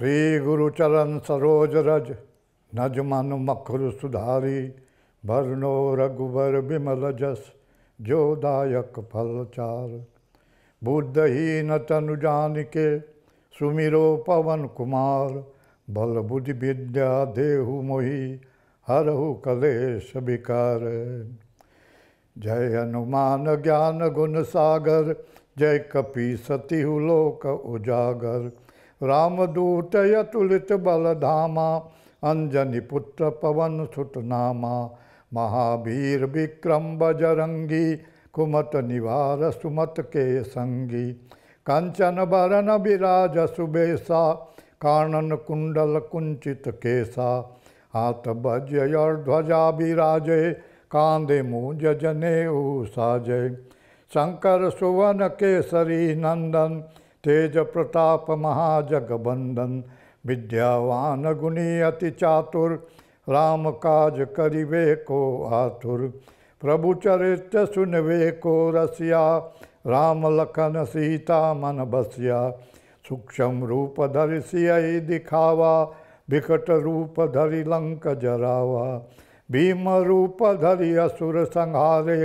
श्री गुरु चरण सरोज रज नज मन मखुर सुधारी भरनो रघुबर बिमल जस जो दायक फलचार न तनु जान के सुमिरो पवन कुमार बल बुद्धि विद्या देहु मोहि हरहु कलेश विकार जय हनुमान ज्ञान गुण सागर जय कपी सतिहु लोक उजागर रामदूत यतुलित बलधामा अंजनी पुत्र पवन सुतनामा महावीर विक्रम बजरंगी कुमत निवार सुमत के संगी कंचन बरन विराज सुबेसा कानन कुंडल कुंचित केसा हाथ बज और ध्वजा विराजे कांदे मुँज जने साजे शंकर सुवन केसरी नंदन तेज प्रताप महाजगबंदन विद्यावान गुणी अति चातुर राम काज करिवे को आतुर प्रभु चरित्र सुनवे को रसिया राम लखन सीता मन बसिया सूक्ष्म रूप धरि सियई दिखावा विकट रूप धरि लंक जरावा भीम रूप धरि असुर संहारे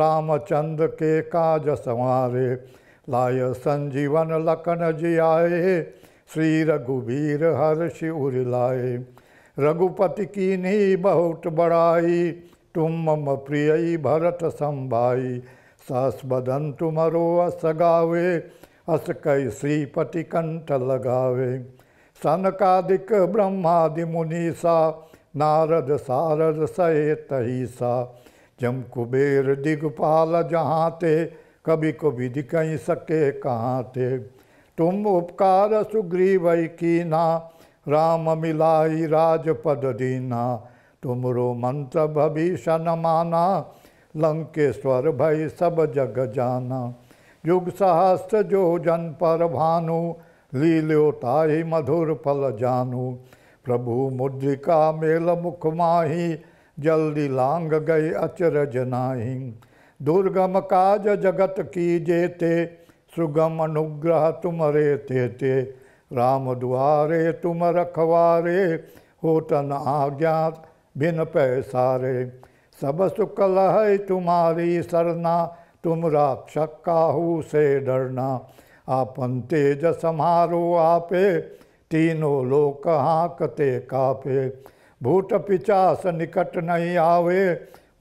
रामचंद्र के काज संवारे लाय संजीवन लखन जियाए श्री रघुवीर हर्ष उ लाए रघुपति की नहीं बहुत बड़ाई तुम मम प्रिय भरत संभाई सास बदन तुमरो असगावे अस कई श्रीपति कंठ लगावे सनकादिक ब्रह्मादि मुनीसा नारद सारद सहे सा जम कुबेर दिगपाल जहाँ ते कभी कभी दिखाई सके कहाँ थे तुम उपकार सुग्रीव की ना राम मिलाई राजपद दीना रो मंत्र भभीषण माना लंकेश्वर भय सब जग जाना युग सहस्त्र जो जन पर भानु लीलोताही मधुर फल जानु प्रभु मुद्रिका मेल मुख माही जल्दी लांग गई अचरज नाही दुर्गम काज जगत की जेते सुगम अनुग्रह तुम रे ते ते राम दुआरे तुम रखवारे हो तन आज्ञा बिन पैसारे सब सुकल है तुम्हारी सरना तुम राक्षक काहू से डरना आपन तेज समारो आपे तीनों लोक हाँकते कापे भूत पिचास निकट नहीं आवे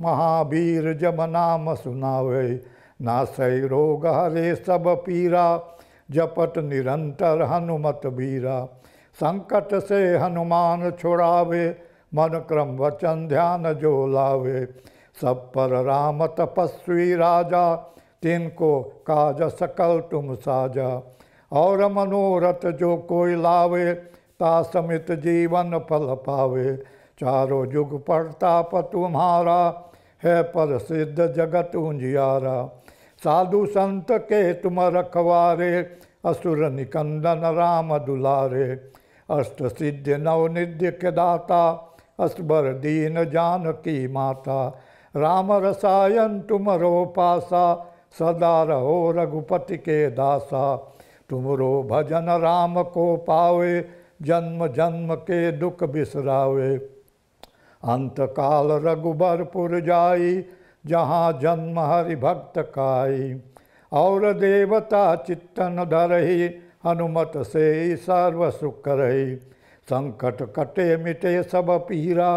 महावीर जब नाम सुनावे नासय रोग हरे सब पीरा जपत निरंतर हनुमत बीरा संकट से हनुमान छोड़ावे मन क्रम वचन ध्यान जो लावे सब पर राम तपस्वी राजा तिनको काज सकल तुम साजा और मनोरथ जो कोई लावे ता समित जीवन फल पावे चारों युग पड़ताप तुम्हारा है पर सिद्ध जगत उंजियारा साधु संत के तुम रखवारे असुर निकंदन राम दुलारे अष्ट सिद्ध नवनिध्य के दाता अस्बर दीन जान की माता राम रसायन तुम रो पासा सदा रहो रघुपति के दासा तुमरो भजन राम को पावे जन्म जन्म के दुख बिसरावे अंतकाल रघुबरपुर जाई जहाँ जन्म हरि भक्त काई और देवता चित्तन धरही हनुमत से सर्व सुख रही संकट कटे मिटे सब पीरा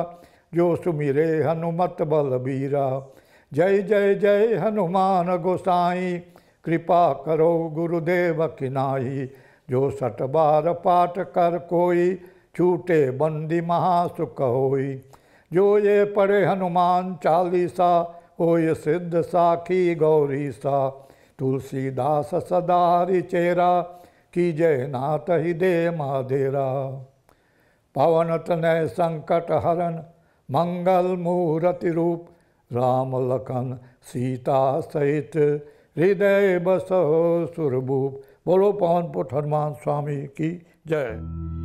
जो सुमिरे हनुमत बलबीरा जय जय जय हनुमान गोसाई कृपा करो गुरुदेव किनाई जो सट बार पाठ कर कोई छूटे बंदी महासुख होई जो ये पढ़े हनुमान चालीसा हो ये सिद्ध साखी गौरी सा तुलसीदास सदारी चेरा की जय नाथ ही दे माधेरा पवन तनय संकट हरण मंगल मूर्ति रूप राम लखन सीता सहित हृदय बसहो सुरभूप बोलो पुट हनुमान स्वामी की जय